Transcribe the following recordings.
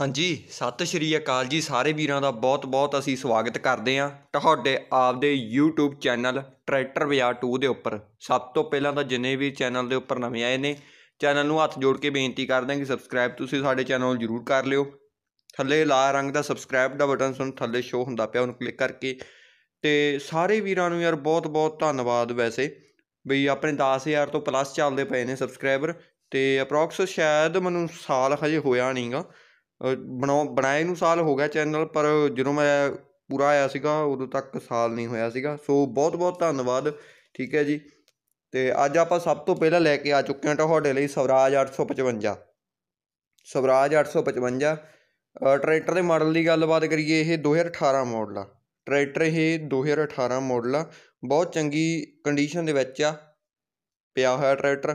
ਹਾਂਜੀ ਸਤਿ ਸ਼੍ਰੀ ਅਕਾਲ ਜੀ ਸਾਰੇ ਵੀਰਾਂ ਦਾ ਬਹੁਤ-ਬਹੁਤ ਅਸੀਂ ਸਵਾਗਤ ਕਰਦੇ ਹਾਂ ਤੁਹਾਡੇ ਆਪਦੇ YouTube ਚੈਨਲ ਟਰੈਕਟਰ ਬਾਜ਼ਾਰ 2 ਦੇ ਉੱਪਰ ਸਭ ਤੋਂ ਪਹਿਲਾਂ ਤਾਂ ਜਿੰਨੇ ਵੀ ਚੈਨਲ ਦੇ ਉੱਪਰ ਨਵੇਂ ਆਏ ਨੇ ਚੈਨਲ ਨੂੰ ਹੱਥ ਜੋੜ ਕੇ ਬੇਨਤੀ ਕਰਦੇ ਹਾਂ ਕਿ ਸਬਸਕ੍ਰਾਈਬ ਤੁਸੀਂ ਸਾਡੇ ਚੈਨਲ ਨੂੰ ਜ਼ਰੂਰ ਕਰ ਲਿਓ ਥੱਲੇ ਲਾਲ ਰੰਗ ਦਾ ਸਬਸਕ੍ਰਾਈਬ ਦਾ ਬਟਨ ਤੁਹਾਨੂੰ ਥੱਲੇ ਸ਼ੋ ਹੁੰਦਾ ਪਿਆ ਉਹਨੂੰ ਕਲਿੱਕ ਕਰਕੇ ਤੇ ਸਾਰੇ ਵੀਰਾਂ ਨੂੰ ਯਾਰ ਬਹੁਤ-ਬਹੁਤ ਧੰਨਵਾਦ ਵੈਸੇ ਬਈ ਆਪਣੇ 10000 ਤੋਂ ਪਲੱਸ ਚੱਲਦੇ ਪਏ ਨੇ ਸਬਸਕ੍ਰਾਈਬਰ ਤੇ ਅਪਰੋਕਸ ਸ਼ਾਇਦ ਮੈਨੂੰ ਸਾਲ ਹਜੇ ਹੋਇਆ ਨਹੀਂਗਾ ਬਣਾਉ ਬਣਾਏ ਨੂੰ ਸਾਲ ਹੋ ਗਿਆ ਚੈਨਲ ਪਰ ਜਦੋਂ ਮੈਂ ਪੂਰਾ ਆਇਆ ਸੀਗਾ ਉਦੋਂ ਤੱਕ ਸਾਲ ਨਹੀਂ ਹੋਇਆ ਸੀਗਾ ਸੋ ਬਹੁਤ ਬਹੁਤ ਧੰਨਵਾਦ ਠੀਕ ਹੈ ਜੀ ਤੇ ਅੱਜ ਆਪਾਂ ਸਭ ਤੋਂ ਪਹਿਲਾਂ ਲੈ ਕੇ ਆ ਚੁੱਕੇ ਹਾਂ ਤੁਹਾਡੇ ਲਈ ਸਵਰਾਜ 855 ਸਵਰਾਜ 855 ਟਰੈਕਟਰ ਦੇ ਮਾਡਲ ਦੀ ਗੱਲਬਾਤ ਕਰੀਏ ਇਹ 2018 ਮਾਡਲ ਆ ਟਰੈਕਟਰ ਇਹ 2018 ਮਾਡਲ ਆ ਬਹੁਤ ਚੰਗੀ ਕੰਡੀਸ਼ਨ ਦੇ ਵਿੱਚ ਆ ਪਿਆ ਹੋਇਆ ਟਰੈਕਟਰ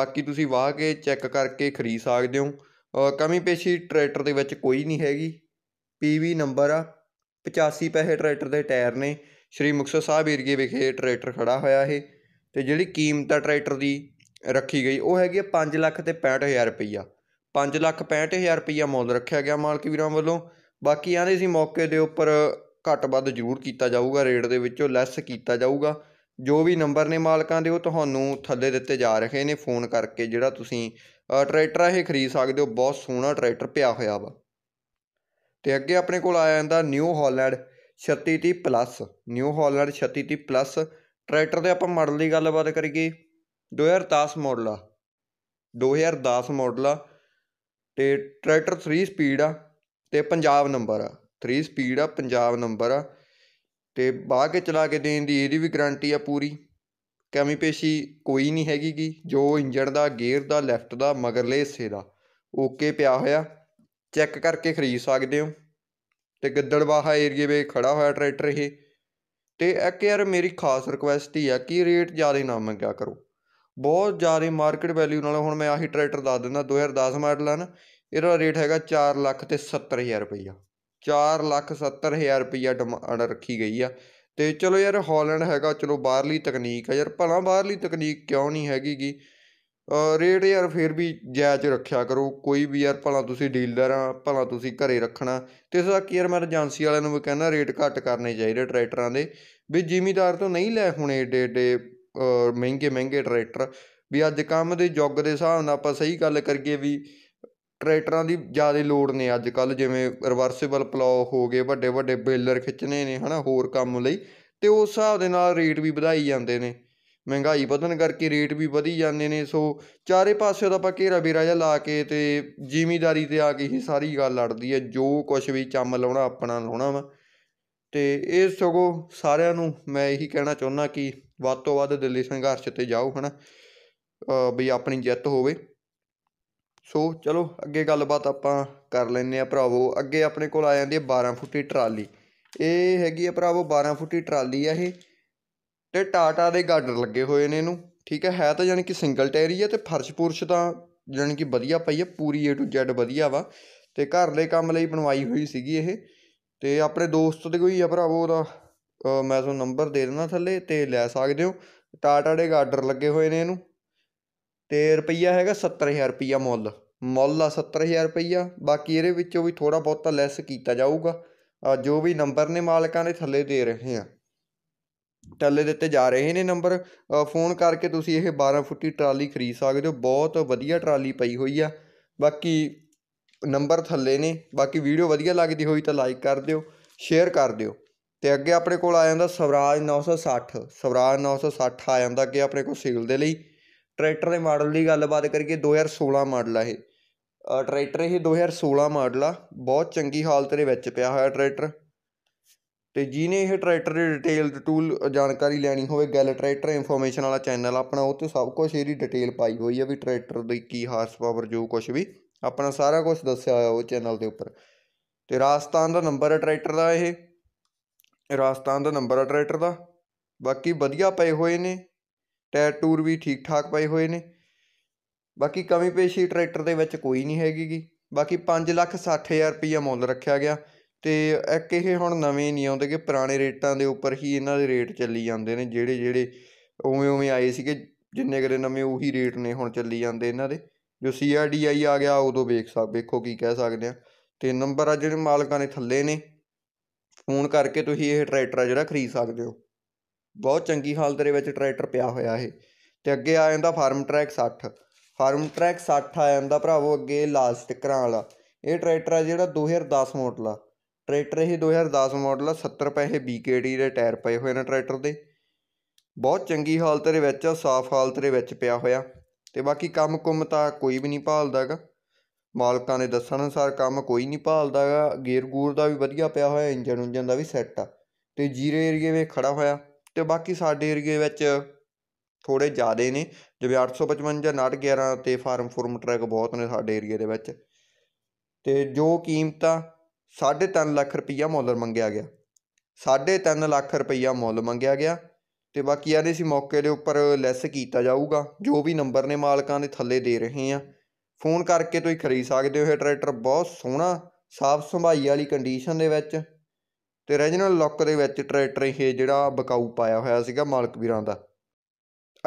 ਬਾਕੀ ਤੁਸੀਂ ਵਾਹ ਕੇ ਚੈੱਕ ਕਰਕੇ ਖਰੀਦ ਸਕਦੇ ਹੋ ਕਮੀ ਪੇਸ਼ੀ ਟਰੈਕਟਰ ਦੇ ਵਿੱਚ ਕੋਈ ਨਹੀਂ ਹੈਗੀ ਪੀਵੀ ਨੰਬਰ ਆ 85 ਪੈਸੇ ਟਰੈਕਟਰ ਦੇ ਟਾਇਰ ਨੇ ਸ਼੍ਰੀ ਮੁਕਸਰ ਸਾਹਿਬ ਏਰੀਏ ਵਿਖੇ ਟਰੈਕਟਰ ਖੜਾ ਹੋਇਆ ਹੈ ਤੇ ਜਿਹੜੀ ਕੀਮਤ ਆ ਟਰੈਕਟਰ ਦੀ ਰੱਖੀ ਗਈ ਉਹ ਹੈਗੀ 5 ਲੱਖ ਤੇ 65000 ਰੁਪਈਆ 5 ਲੱਖ 65000 ਰੁਪਈਆ ਮੁੱਲ ਰੱਖਿਆ ਗਿਆ ਮਾਲਕ ਵੀਰਾਂ ਵੱਲੋਂ ਬਾਕੀ ਆਂਦੇ ਸੀ ਮੌਕੇ ਦੇ ਉੱਪਰ ਘੱਟ ਵੱਧ ਜ਼ਰੂਰ ਕੀਤਾ ਜਾਊਗਾ ਰੇਟ ਦੇ ਵਿੱਚੋਂ ਲੈਸ ਕੀਤਾ ਜਾਊਗਾ ਜੋ ਵੀ ਨੰਬਰ ਨੇ ਮਾਲਕਾਂ ਦੇ ਉਹ ਤੁਹਾਨੂੰ ਥੱਲੇ ਦਿੱਤੇ ਜਾ ਰਹੇ ਨੇ ਫੋਨ ਕਰਕੇ ਜਿਹੜਾ ਤੁਸੀਂ ਟਰੈਕਟਰ ਇਹ ਖਰੀਦ ਸਕਦੇ ਹੋ ਬਹੁਤ ਸੋਹਣਾ ਟਰੈਕਟਰ ਪਿਆ ਹੋਇਆ ਵਾ ਤੇ ਅੱਗੇ ਆਪਣੇ ਕੋਲ ਆ ਜਾਂਦਾ New Holland 3630 plus New Holland 3630 plus tractor ਦੇ ਆਪਾਂ ਮਾਡਲ ਦੀ ਗੱਲਬਾਤ ਕਰੀਏ 2010 ਮਾਡਲ ਆ 2010 ਮਾਡਲ ਆ ਤੇ ਟਰੈਕਟਰ 3 ਸਪੀਡ ਆ ਤੇ ਪੰਜਾਬ ਨੰਬਰ ਆ 3 ਸਪੀਡ ਆ ਪੰਜਾਬ ਨੰਬਰ ਆ ਤੇ ਬਾਅਦ ਕੇ ਚਲਾ ਕੇ ਦੇਣ ਦੀ ਇਹਦੀ ਵੀ ਗਾਰੰਟੀ ਆ ਪੂਰੀ ਕਮੀ ਪੇਸ਼ੀ ਕੋਈ ਨਹੀਂ ਹੈਗੀ ਗੀ ਜੋ ਇੰਜਣ ਦਾ ਗੇਅਰ ਦਾ ਲੈਫਟ ਦਾ ਮਗਰਲੇ ਹਿੱਸੇ ਦਾ ਓਕੇ ਪਿਆ ਹੋਇਆ ਚੈੱਕ ਕਰਕੇ ਖਰੀਦ ਸਕਦੇ ਹੋ ਤੇ ਗਿੱਦੜਬਾਹਾ ਏਰੀਏ ਵਿੱਚ ਖੜਾ ਹੋਇਆ ਟਰੈਕਟਰ ਇਹ ਤੇ ਇੱਕ ਯਾਰ ਮੇਰੀ ਖਾਸ ਰਿਕੁਐਸਟ ਹੀ ਆ ਕਿ ਰੇਟ ਜ਼ਿਆਦਾ ਨਾ ਮੰਗਿਆ ਕਰੋ ਬਹੁਤ ਜ਼ਿਆਦਾ ਮਾਰਕੀਟ ਵੈਲਿਊ ਨਾਲ ਹੁਣ ਮੈਂ ਆਹੀ ਟਰੈਕਟਰ ਦੱਸ ਦਿੰਦਾ 2010 ਮਾਡਲ ਆ ਨਾ ਇਹਦਾ ਰੇਟ ਹੈਗਾ 4 ਲੱਖ ਤੇ 70000 ਰੁਪਈਆ 4 ਲੱਖ 70000 ਰੁਪਈਆ ਡਿਮਾਂਡ ਰੱਖੀ ਗਈ ਆ ਤੇ ਚਲੋ ਯਾਰ ਹੋਲੈਂਡ ਹੈਗਾ ਚਲੋ ਬਾਹਰਲੀ ਤਕਨੀਕ ਹੈ ਯਾਰ ਭਲਾ ਬਾਹਰਲੀ ਤਕਨੀਕ ਕਿਉਂ ਨਹੀਂ ਹੈਗੀ ਗੀ ਰੇਟ ਯਾਰ ਫਿਰ ਵੀ ਜਾਇਜ਼ ਰੱਖਿਆ ਕਰੋ ਕੋਈ ਵੀ ਯਾਰ ਭਲਾ ਤੁਸੀਂ ਡੀਲਰ ਆ ਭਲਾ ਤੁਸੀਂ ਘਰੇ ਰੱਖਣਾ ਤੇ ਇਸ ਕੀ ਯਾਰ ਮੈਂ ਏਜੰਸੀ ਵਾਲਿਆਂ ਨੂੰ ਵੀ ਕਹਿੰਦਾ ਰੇਟ ਘੱਟ ਕਰਨੇ ਚਾਹੀਦੇ ਟਰੈਕਟਰਾਂ ਦੇ ਵੀ ਜ਼ਿਮੀਦਾਰ ਤੋਂ ਨਹੀਂ ਲੈ ਹੁਣੇ ਏਡੇ ਏਡੇ ਮਹਿੰਗੇ ਮਹਿੰਗੇ ਟਰੈਕਟਰ ਵੀ ਅੱਜ ਕੰਮ ਦੇ ਯੁੱਗ ਦੇ ਹਿਸਾਬ ਨਾਲ ਆਪਾਂ ਸਹੀ ਗੱਲ ਕਰੀਏ ਵੀ ਟਰੈਕਟਰਾਂ ਦੀ ਜ਼ਿਆਦਾ ਲੋੜ ਨੇ ਅੱਜ ਕੱਲ ਜਿਵੇਂ ਰਿਵਰਸੀਬਲ ਪਲੋ ਹੋ ਗਏ ਵੱਡੇ ਵੱਡੇ ਬੇਲਰ ਖਿੱਚਣੇ ਨੇ ਹਨਾ ਹੋਰ ਕੰਮ ਲਈ ਤੇ ਉਸ ਹਿਸਾਬ ਦੇ ਨਾਲ ਰੇਟ ਵੀ ਵਧਾਈ ਜਾਂਦੇ ਨੇ ਮਹਿੰਗਾਈ ਵਧਣ ਕਰਕੇ ਰੇਟ ਵੀ ਵਧੀ ਜਾਂਦੇ ਨੇ ਸੋ ਚਾਰੇ ਪਾਸੇ ਦਾ ਆਪਾਂ ਘੇਰਾ ਬੇਰਾ ਜਿਹਾ ਲਾ ਕੇ ਤੇ ਜ਼ਿੰਮੇਵਾਰੀ 'ਤੇ ਆ ਕੇ ਹੀ ਸਾਰੀ ਗੱਲ ਲੜਦੀ ਹੈ ਜੋ ਕੁਝ ਵੀ ਚੰਮ ਲਾਉਣਾ ਆਪਣਾ ਲਾਉਣਾ ਵਾ ਤੇ ਇਹ ਸਗੋ ਸਾਰਿਆਂ ਨੂੰ ਮੈਂ ਇਹੀ ਕਹਿਣਾ ਚਾਹੁੰਦਾ ਕਿ ਵੱਧ ਤੋਂ ਵੱਧ ਦਿੱਲੀ ਸੰਘਰਸ਼ 'ਤੇ ਜਾਓ ਹਨਾ ਅ ਵੀ ਆਪਣੀ ਜਿੱਤ ਹੋਵੇ ਸੋ ਚਲੋ ਅੱਗੇ ਗੱਲਬਾਤ ਆਪਾਂ ਕਰ ਲੈਂਦੇ ਆ ਭਰਾਵੋ ਅੱਗੇ ਆਪਣੇ ਕੋਲ ਆ ਜਾਂਦੀ ਹੈ 12 ਫੁੱਟੀ ਟਰਾਲੀ ਇਹ ਹੈਗੀ ਆ ਭਰਾਵੋ 12 ਫੁੱਟੀ ਟਰਾਲੀ ਆ ਇਹ ਤੇ ਟਾਟਾ ਦੇ ਗਾਡਰ ਲੱਗੇ ਹੋਏ ਨੇ ਇਹਨੂੰ ਠੀਕ ਹੈ ਹੈ ਤਾਂ ਯਾਨੀ ਕਿ ਸਿੰਗਲ ਟਾਇਰ ਹੀ ਹੈ ਤੇ ਫਰਸ਼ ਪੁਰਸ਼ ਤਾਂ ਯਾਨੀ ਕਿ ਵਧੀਆ ਪਈ ਹੈ ਪੂਰੀ A to Z ਵਧੀਆ ਵਾ ਤੇ ਘਰ ਦੇ ਕੰਮ ਲਈ ਬਣਵਾਈ ਹੋਈ ਸੀਗੀ ਇਹ ਤੇ ਆਪਣੇ ਦੋਸਤ ਦੇ ਕੋਈ ਆ ਭਰਾਵੋ ਉਹਦਾ ਮੈਂ ਤੁਹਾਨੂੰ ਨੰਬਰ ਦੇ ਦਿੰਦਾ ਥੱਲੇ ਤੇ ਲੈ ਸਕਦੇ ਹੋ ਟਾਟਾ ਦੇ ਗਾਡਰ ਲੱਗੇ ਹੋਏ ਨੇ ਇਹਨੂੰ ਤੇ ਰੁਪਈਆ ਹੈਗਾ 70000 ਰੁਪਈਆ ਮੁੱਲ ਮੁੱਲ ਆ 70000 ਰੁਪਈਆ ਬਾਕੀ ਇਹਦੇ ਵਿੱਚੋਂ ਵੀ ਥੋੜਾ ਬਹੁਤਾ ਲੈਸ ਕੀਤਾ ਜਾਊਗਾ ਜੋ ਵੀ ਨੰਬਰ ਨੇ ਮਾਲਕਾਂ ਦੇ ਥੱਲੇ ਦੇ ਰਹੇ ਆ ਥੱਲੇ ਦਿੱਤੇ ਜਾ ਰਹੇ ਨੇ ਨੰਬਰ ਫੋਨ ਕਰਕੇ ਤੁਸੀਂ ਇਹ 12 ਫੁੱਟੀ ਟਰਾਲੀ ਖਰੀਦ ਸਕਦੇ ਹੋ ਬਹੁਤ ਵਧੀਆ ਟਰਾਲੀ ਪਈ ਹੋਈ ਆ ਬਾਕੀ ਨੰਬਰ ਥੱਲੇ ਨੇ ਬਾਕੀ ਵੀਡੀਓ ਵਧੀਆ ਲੱਗਦੀ ਹੋਈ ਤਾਂ ਲਾਈਕ ਕਰ ਦਿਓ ਸ਼ੇਅਰ ਕਰ ਦਿਓ ਤੇ ਅੱਗੇ ਆਪਣੇ ਕੋਲ ਆ ਜਾਂਦਾ ਸਵਰਾਜ 960 ਸਵਰਾਜ 960 ਆ ਜਾਂਦਾ ਕਿ ਆਪਣੇ ਕੋਲ ਸੇਲ ਦੇ ਲਈ ਟਰੈਕਟਰ ਦੇ ਮਾਡਲ ਦੀ ਗੱਲਬਾਤ ਕਰੀਏ 2016 ਮਾਡਲ ਆ ਇਹ ਟਰੈਕਟਰ ਇਹ 2016 ਮਾਡਲ ਆ ਬਹੁਤ ਚੰਗੀ ਹਾਲਤ ਦੇ ਵਿੱਚ ਪਿਆ ਹੋਇਆ ਟਰੈਕਟਰ ਤੇ ਜਿਹਨੇ ਇਹ ਟਰੈਕਟਰ ਦੀ ਡਿਟੇਲ ਟੂਲ ਜਾਣਕਾਰੀ ਲੈਣੀ ਹੋਵੇ ਗੱਲ ਟਰੈਕਟਰ ਇਨਫੋਰਮੇਸ਼ਨ ਵਾਲਾ ਚੈਨਲ ਆਪਣਾ ਉਹ ਤੇ ਸਭ ਕੁਝ ਇਹਦੀ ਡਿਟੇਲ ਪਾਈ ਹੋਈ ਆ ਵੀ ਟਰੈਕਟਰ ਦੀ ਕੀ ਹਾਰਸ ਪਾਵਰ ਜੋ ਕੁਝ ਵੀ ਆਪਣਾ ਸਾਰਾ ਕੁਝ ਦੱਸਿਆ ਹੋਇਆ ਉਹ ਚੈਨਲ ਦੇ ਉੱਪਰ ਤੇ ਰਾਜਸਥਾਨ ਦਾ ਨੰਬਰ ਹੈ ਟਰੈਕਟਰ ਦਾ ਇਹ ਰਾਜਸਥਾਨ ਦਾ ਨੰਬਰ ਹੈ ਟਰੈਕਟਰ ਦਾ ਬਾਕੀ ਵਧੀਆ ਪਏ ਹੋਏ ਨੇ ਟਾਇਰ ਟੂਰ ਵੀ ਠੀਕ ਠਾਕ ਪਏ ਹੋਏ ਨੇ ਬਾਕੀ ਕਮੀ ਪੇਸ਼ੀ ਟਰੈਕਟਰ ਦੇ ਵਿੱਚ ਕੋਈ ਨਹੀਂ ਹੈਗੀ ਗੀ ਬਾਕੀ 5 ਲੱਖ 60 ਹਜ਼ਾਰ ਰੁਪਈਆ ਮੁੱਲ ਰੱਖਿਆ ਗਿਆ ਤੇ ਇੱਕ ਇਹ ਹੁਣ ਨਵੇਂ ਨਹੀਂ ਆਉਂਦੇ ਕਿ ਪੁਰਾਣੇ ਰੇਟਾਂ ਦੇ ਉੱਪਰ ਹੀ ਇਹਨਾਂ ਦੇ ਰੇਟ ਚੱਲੀ ਜਾਂਦੇ ਨੇ ਜਿਹੜੇ ਜਿਹੜੇ ਉਵੇਂ ਉਵੇਂ ਆਏ ਸੀਗੇ ਜਿੰਨੇ ਕਰੇ ਨਵੇਂ ਉਹੀ ਰੇਟ ਨੇ ਹੁਣ ਚੱਲੀ ਜਾਂਦੇ ਇਹਨਾਂ ਦੇ ਜੋ ਸੀਆਰਡੀਆਈ ਆ ਗਿਆ ਉਦੋਂ ਵੇਖ ਸਕ ਵੇਖੋ ਕੀ ਕਹਿ ਸਕਦੇ ਆ ਤੇ ਨੰਬਰ ਆ ਜਿਹੜੇ ਮਾਲਕਾਂ ਨੇ ਥੱਲੇ ਨੇ ਫੋਨ ਕਰਕੇ ਤੁਸੀਂ ਇਹ ਟਰੈਕਟਰ ਜਿਹੜਾ ਖਰੀਦ ਸਕਦੇ ਹੋ ਬਹੁਤ ਚੰਗੀ ਹਾਲਤ ਦੇ ਵਿੱਚ ਟਰੈਕਟਰ ਪਿਆ ਹੋਇਆ ਇਹ ਤੇ ਅੱਗੇ ਆ ਜਾਂਦਾ ਫਾਰਮ ਟਰੈਕ 60 ਫਾਰਮ ਟਰੈਕ 60 ਆ ਜਾਂਦਾ ਭਰਾਵੋ ਅੱਗੇ ਲਾਸਟ ਸਟਿੱਕਰਾਂ ਵਾਲਾ ਇਹ ਟਰੈਕਟਰ ਆ ਜਿਹੜਾ 2010 ਮਾਡਲ ਆ ਟਰੈਕਟਰ ਇਹ 2010 ਮਾਡਲ ਆ 70 ਪੈਸੇ ਬੀਕੇਡੀ ਦੇ ਟਾਇਰ ਪਏ ਹੋਏ ਨੇ ਟਰੈਕਟਰ ਦੇ ਬਹੁਤ ਚੰਗੀ ਹਾਲਤ ਦੇ ਵਿੱਚ ਆ ਸਾਫ਼ ਹਾਲਤ ਦੇ ਵਿੱਚ ਪਿਆ ਹੋਇਆ ਤੇ ਬਾਕੀ ਕੰਮ ਕੁੰਮ ਤਾਂ ਕੋਈ ਵੀ ਨਹੀਂ ਭਾਲਦਾਗਾ ਮਾਲਕਾਂ ਨੇ ਦੱਸਣ ਅਨੁਸਾਰ ਕੰਮ ਕੋਈ ਨਹੀਂ ਭਾਲਦਾਗਾ ਗੇਅਰ ਗੂਰ ਦਾ ਵੀ ਵਧੀਆ ਪਿਆ ਹੋਇਆ ਇੰਜਨ ਉਂਜਨ ਦਾ ਵੀ ਸੈੱਟ ਆ ਤੇ ਜੀਰੇ ਏਰੀਏ ਵਿੱਚ ਖੜਾ ਹੋਇਆ ਅਤੇ ਬਾਕੀ ਸਾਡੇ ਏਰੀਏ ਵਿੱਚ ਥੋੜ੍ਹੇ ਜ਼ਿਆਦਾ ਨੇ ਜਿਵੇਂ ਅੱਠ ਸੌ ਪਚਵੰਜਾ ਉਨਾਹਠ ਅਤੇ ਫਾਰਮ ਫੁਰਮ ਟਰੈਕ ਬਹੁਤ ਨੇ ਸਾਡੇ ਏਰੀਏ ਦੇ ਵਿੱਚ ਅਤੇ ਜੋ ਕੀਮਤਾਂ ਸਾਢੇ ਤਿੰਨ ਲੱਖ ਰੁਪਈਆ ਮੁੱਲ ਮੰਗਿਆ ਗਿਆ ਸਾਢੇ ਤਿੰਨ ਲੱਖ ਰੁਪਈਆ ਮੁੱਲ ਮੰਗਿਆ ਗਿਆ ਅਤੇ ਬਾਕੀ ਇਹਦੇ ਸੀ ਮੌਕੇ ਦੇ ਉੱਪਰ ਲੈਸ ਕੀਤਾ ਜਾਊਗਾ ਜੋ ਵੀ ਨੰਬਰ ਨੇ ਮਾਲਕਾਂ ਦੇ ਥੱਲੇ ਦੇ ਰਹੇ ਆ ਫੋਨ ਕਰਕੇ ਤੁਸੀਂ ਖਰੀਦ ਸਕਦੇ ਹੋ ਇਹ ਟਰੈਕਟਰ ਬਹੁਤ ਸੋਹਣਾ ਸਾਫ ਸੰਭਾਈ ਵਾਲੀ ਕੰਡੀਸ਼ਨ ਦੇ ਵਿੱਚ ਤੇ ਰੈਜੀਨਲ ਲੋਕ ਦੇ ਵਿੱਚ ਟਰੈਕਟਰ ਇਹ ਜਿਹੜਾ ਬਕਾਊ ਪਾਇਆ ਹੋਇਆ ਸੀਗਾ ਮਾਲਕ ਵੀਰਾਂ ਦਾ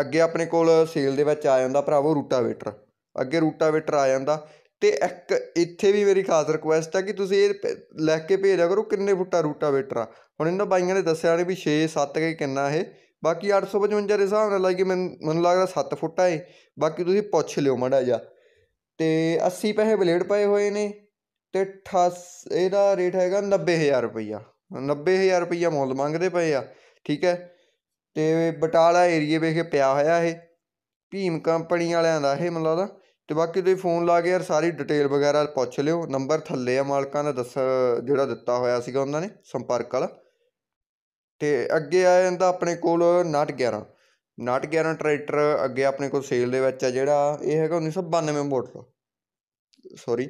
ਅੱਗੇ ਆਪਣੇ ਕੋਲ ਸੇਲ ਦੇ ਵਿੱਚ ਆ ਜਾਂਦਾ ਭਰਾਵੋ ਰੂਟਾਵੇਟਰ ਅੱਗੇ ਰੂਟਾਵੇਟਰ ਆ ਜਾਂਦਾ ਤੇ ਇੱਕ ਇੱਥੇ ਵੀ ਮੇਰੀ ਖਾਸ ਰਿਕੁਐਸਟ ਹੈ ਕਿ ਤੁਸੀਂ ਇਹ ਲੈ ਕੇ ਭੇਜਿਆ ਕਰੋ ਕਿੰਨੇ ਫੁੱਟਾ ਰੂਟਾਵੇਟਰ ਆ ਹੁਣ ਇਹਨਾਂ ਬਾਈਆਂ ਨੇ ਦੱਸਿਆ ਨੇ ਵੀ 6 7 ਕੇ ਕਿੰਨਾ ਇਹ ਬਾਕੀ 855 ਦੇ ਹਿਸਾਬ ਨਾਲ ਕਿ ਮੈਨੂੰ ਲੱਗਦਾ 7 ਫੁੱਟ ਆ ਇਹ ਬਾਕੀ ਤੁਸੀਂ ਪੁੱਛ ਲਿਓ ਮੜਾ ਜਾ ਤੇ 80 ਪੈਸੇ ਬਲੇਡ ਪਏ ਹੋਏ ਨੇ ਤੇ 88 ਇਹਦਾ ਰੇਟ ਹੈਗਾ 90000 ਰੁਪਈਆ 90000 ਰੁਪਈਆ ਮੁੱਲ ਮੰਗਦੇ ਪਏ ਆ ਠੀਕ ਹੈ ਤੇ ਬਟਾਲਾ ਏਰੀਏ ਵੇਖ ਕੇ ਪਿਆ ਹੋਇਆ ਇਹ ਭੀਮ ਕੰਪਨੀ ਵਾਲਿਆਂ ਦਾ ਇਹ ਮਤਲਬ ਦਾ ਤੇ ਬਾਕੀ ਤੁਸੀਂ ਫੋਨ ਲਾ ਕੇ ਯਾਰ ਸਾਰੀ ਡਿਟੇਲ ਵਗੈਰਾ ਪੁੱਛ ਲਿਓ ਨੰਬਰ ਥੱਲੇ ਆ ਮਾਲਕਾਂ ਦਾ ਦੱਸ ਜਿਹੜਾ ਦਿੱਤਾ ਹੋਇਆ ਸੀਗਾ ਉਹਨਾਂ ਨੇ ਸੰਪਰਕ ਵਾਲਾ ਤੇ ਅੱਗੇ ਆ ਜਾਂਦਾ ਆਪਣੇ ਕੋਲ 911 11 ਟਰੈਕਟਰ ਅੱਗੇ ਆਪਣੇ ਕੋਲ ਸੇਲ ਦੇ ਵਿੱਚ ਆ ਜਿਹੜਾ ਇਹ ਹੈਗਾ 1992 ਮਾਡਲ ਸੌਰੀ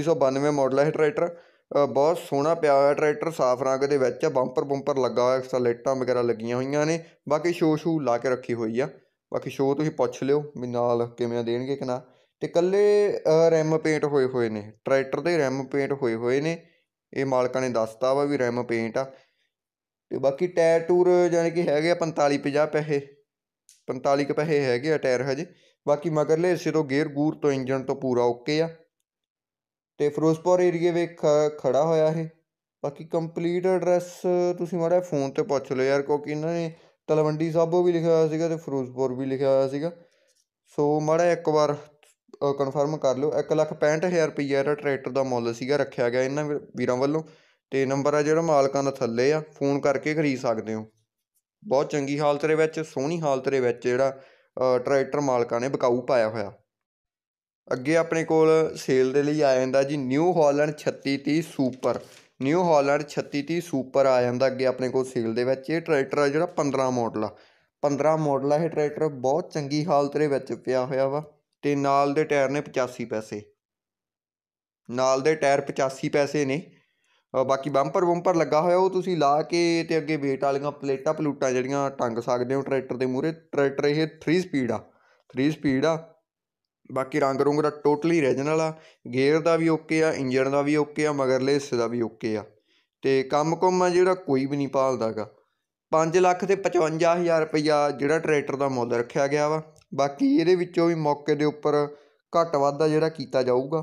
1992 ਮਾਡਲ ਹੈ ਟਰੈਕਟਰ ਬਹੁਤ ਸੋਹਣਾ ਪਿਆ ਹੋਇਆ ਟਰੈਕਟਰ ਸਾਫ ਰੰਗ ਦੇ ਵਿੱਚ ਆ ਬੰਪਰ ਬੰਪਰ ਲੱਗਾ ਹੋਇਆ ਐਕਸਟਰਾ ਲੇਟਾਂ ਵਗੈਰਾ ਲੱਗੀਆਂ ਹੋਈਆਂ ਨੇ ਬਾਕੀ ਸ਼ੋ ਸ਼ੂ ਲਾ ਕੇ ਰੱਖੀ ਹੋਈ ਆ ਬਾਕੀ ਸ਼ੋ ਤੁਸੀਂ ਪੁੱਛ ਲਿਓ ਵੀ ਨਾਲ ਕਿਵੇਂ ਦੇਣਗੇ ਕਿ ਨਾ ਤੇ ਕੱਲੇ ਰੈਮ ਪੇਂਟ ਹੋਏ ਹੋਏ ਨੇ ਟਰੈਕਟਰ ਦੇ ਰੈਮ ਪੇਂਟ ਹੋਏ ਹੋਏ ਨੇ ਇਹ ਮਾਲਕਾਂ ਨੇ ਦੱਸਤਾ ਵਾ ਵੀ ਰੈਮ ਪੇਂਟ ਆ ਤੇ ਬਾਕੀ ਟਾਇਰ ਟੂਰ ਜਾਨੀ ਕਿ ਹੈਗੇ 45 50 ਪੈਸੇ 45 ਕ ਪੈਸੇ ਹੈਗੇ ਆ ਟਾਇਰ ਹਜੇ ਬਾਕੀ ਮਗਰਲੇ ਸਿਰੋਂ ਗੇਅਰ ਗੂਰ ਤੋਂ ਇੰਜਨ ਤੋਂ ਪੂਰਾ ਓਕੇ ਆ ਤੇ ਫਿਰੋਜ਼ਪੁਰ ਏਰੀਆ ਵਿੱਚ ਖੜਾ ਹੋਇਆ ਹੈ ਬਾਕੀ ਕੰਪਲੀਟ ਐਡਰੈਸ ਤੁਸੀਂ ਮਾੜਾ ਫੋਨ 'ਤੇ ਪੁੱਛ ਲਓ ਯਾਰ ਕਿਉਂਕਿ ਇਹਨਾਂ ਨੇ ਤਲਵੰਡੀ ਸਾਬੋ ਵੀ ਲਿਖਿਆ ਹੋਇਆ ਸੀਗਾ ਤੇ ਫਿਰੋਜ਼ਪੁਰ ਵੀ ਲਿਖਿਆ ਹੋਇਆ ਸੀਗਾ ਸੋ ਮਾੜਾ ਇੱਕ ਵਾਰ ਕਨਫਰਮ ਕਰ ਲਿਓ 1 ਲੱਖ 65000 ਰੁਪਏ ਦਾ ਇਹਦਾ ਟਰੈਕਟਰ ਦਾ ਮੁੱਲ ਸੀਗਾ ਰੱਖਿਆ ਗਿਆ ਇਹਨਾਂ ਵੀਰਾਂ ਵੱਲੋਂ ਤੇ ਨੰਬਰ ਆ ਜਿਹੜਾ ਮਾਲਕਾਂ ਦਾ ਥੱਲੇ ਆ ਫੋਨ ਕਰਕੇ ਖਰੀਦ ਸਕਦੇ ਹੋ ਬਹੁਤ ਚੰਗੀ ਹਾਲਤ ਦੇ ਵਿੱਚ ਸੋਹਣੀ ਹਾਲਤ ਦੇ ਵਿੱਚ ਜਿਹੜਾ ਟਰੈਕਟਰ ਮਾਲਕਾਂ ਨੇ ਬਕਾਊ ਪਾਇਆ ਹੋਇਆ ਅੱਗੇ ਆਪਣੇ ਕੋਲ ਸੇਲ ਦੇ ਲਈ ਆ ਜਾਂਦਾ ਜੀ New Holland 3630 super New Holland 3630 super ਆ ਜਾਂਦਾ ਅੱਗੇ ਆਪਣੇ ਕੋਲ ਸੇਲ ਦੇ ਵਿੱਚ ਇਹ ਟਰੈਕਟਰ ਆ ਜਿਹੜਾ 15 ਮਾਡਲ ਆ 15 ਮਾਡਲ ਆ ਇਹ ਟਰੈਕਟਰ ਬਹੁਤ ਚੰਗੀ ਹਾਲਤ ਦੇ ਵਿੱਚ ਪਿਆ ਹੋਇਆ ਵਾ ਤੇ ਨਾਲ ਦੇ ਟਾਇਰ ਨੇ 85 ਪੈਸੇ ਨਾਲ ਦੇ ਟਾਇਰ 85 ਪੈਸੇ ਨੇ ਬਾਕੀ ਬੰਪਰ ਬੰਪਰ ਲੱਗਾ ਹੋਇਆ ਉਹ ਤੁਸੀਂ ਲਾ ਕੇ ਤੇ ਅੱਗੇ ਵੇਟ ਵਾਲੀਆਂ ਪਲੇਟਾਂ ਪਲੂਟਾਂ ਜਿਹੜੀਆਂ ਟੰਗ ਸਕਦੇ ਹੋ ਟਰੈਕਟਰ ਦੇ ਮੂਹਰੇ ਟਰੈਕਟਰ ਇਹ 3 ਸਪੀਡ ਆ 3 ਸਪੀਡ ਆ ਬਾਕੀ ਰੰਗ ਰੂੰਗ ਦਾ ਟੋਟਲੀ ਰੈਜਨਲ ਆ ਗੇਅਰ ਦਾ ਵੀ ਓਕੇ ਆ ਇੰਜਣ ਦਾ ਵੀ ਓਕੇ ਆ ਮਗਰਲੇ ਹਿੱਸੇ ਦਾ ਵੀ ਓਕੇ ਆ ਤੇ ਕੰਮ ਕੁੰਮ ਆ ਜਿਹੜਾ ਕੋਈ ਵੀ ਨਹੀਂ ਪਾਲਦਾਗਾ 5 ਲੱਖ ਤੇ 55000 ਰੁਪਇਆ ਜਿਹੜਾ ਟਰੈਕਟਰ ਦਾ ਮੁੱਲ ਰੱਖਿਆ ਗਿਆ ਵਾ ਬਾਕੀ ਇਹਦੇ ਵਿੱਚੋਂ ਵੀ ਮੌਕੇ ਦੇ ਉੱਪਰ ਘੱਟ ਵਾਧਾ ਜਿਹੜਾ ਕੀਤਾ ਜਾਊਗਾ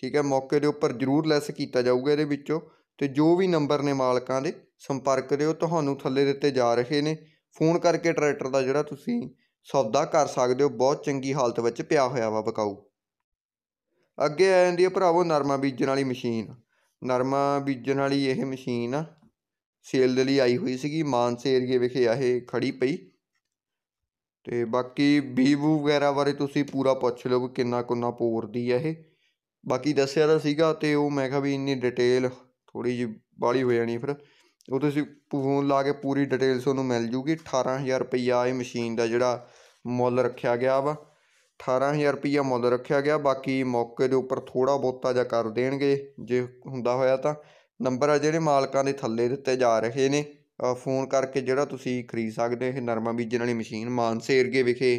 ਠੀਕ ਹੈ ਮੌਕੇ ਦੇ ਉੱਪਰ ਜ਼ਰੂਰ ਲੈਸ ਕੀਤਾ ਜਾਊਗਾ ਇਹਦੇ ਵਿੱਚੋਂ ਤੇ ਜੋ ਵੀ ਨੰਬਰ ਨੇ ਮਾਲਕਾਂ ਦੇ ਸੰਪਰਕ ਉਹ ਤੁਹਾਨੂੰ ਥੱਲੇ ਦਿੱਤੇ ਜਾ ਰਹੇ ਨੇ ਫੋਨ ਕਰਕੇ ਟਰੈਕਟਰ ਦਾ ਜਿਹੜਾ ਤੁਸੀਂ ਸੌਦਾ ਕਰ ਸਕਦੇ ਹੋ ਬਹੁਤ ਚੰਗੀ ਹਾਲਤ ਵਿੱਚ ਪਿਆ ਹੋਇਆ ਵਾ ਬਕਾਊ ਅੱਗੇ ਆ ਜਾਂਦੀ ਹੈ ਭਰਾਵੋ ਨਰਮਾ ਬੀਜਣ ਵਾਲੀ ਮਸ਼ੀਨ ਨਰਮਾ ਬੀਜਣ ਵਾਲੀ ਇਹ ਮਸ਼ੀਨ ਆ ਸੇਲ ਦੇ ਲਈ ਆਈ ਹੋਈ ਸੀਗੀ ਮਾਨਸੇ ਏਰੀਏ ਵਿਖੇ ਆ ਇਹ ਖੜੀ ਪਈ ਤੇ ਬਾਕੀ ਬੀਬੂ ਵਗੈਰਾ ਬਾਰੇ ਤੁਸੀਂ ਪੂਰਾ ਪੁੱਛ ਲਓ ਕਿ ਕਿੰਨਾ ਕੁੰਨਾ ਪੋਰਦੀ ਆ ਇਹ ਬਾਕੀ ਦੱਸਿਆ ਤਾਂ ਸੀਗਾ ਤੇ ਉਹ ਮੈਂ ਕਿਹਾ ਵੀ ਇੰਨੀ ਡਿਟੇਲ ਥੋੜੀ ਜਿਹੀ ਬਾਲੀ ਹੋ ਜਾਣੀ ਫਿਰ ਉਹ ਤੁਸੀਂ ਫੋਨ ਲਾ ਕੇ ਪੂਰੀ ਡਿਟੇਲਸ ਤੁਹਾਨੂੰ ਮਿਲ ਜੂਗੀ 18000 ਰੁਪਇਆ ਇਹ ਮਸ਼ੀਨ ਦਾ ਜਿਹੜਾ ਮੁੱਲ ਰੱਖਿਆ ਗਿਆ ਵਾ 18000 ਰੁਪਇਆ ਮੁੱਲ ਰੱਖਿਆ ਗਿਆ ਬਾਕੀ ਮੌਕੇ ਦੇ ਉੱਪਰ ਥੋੜਾ ਬੋਤਾ ਜਾਂ ਕਰ ਦੇਣਗੇ ਜੇ ਹੁੰਦਾ ਹੋਇਆ ਤਾਂ ਨੰਬਰ ਆ ਜਿਹੜੇ ਮਾਲਕਾਂ ਦੇ ਥੱਲੇ ਦਿੱਤੇ ਜਾ ਰਹੇ ਨੇ ਫੋਨ ਕਰਕੇ ਜਿਹੜਾ ਤੁਸੀਂ ਖਰੀਦ ਸਕਦੇ ਇਹ ਨਰਮਾ ਬੀਜਣ ਵਾਲੀ ਮਸ਼ੀਨ ਮਾਨਸੇਰਗੇ ਵਿਖੇ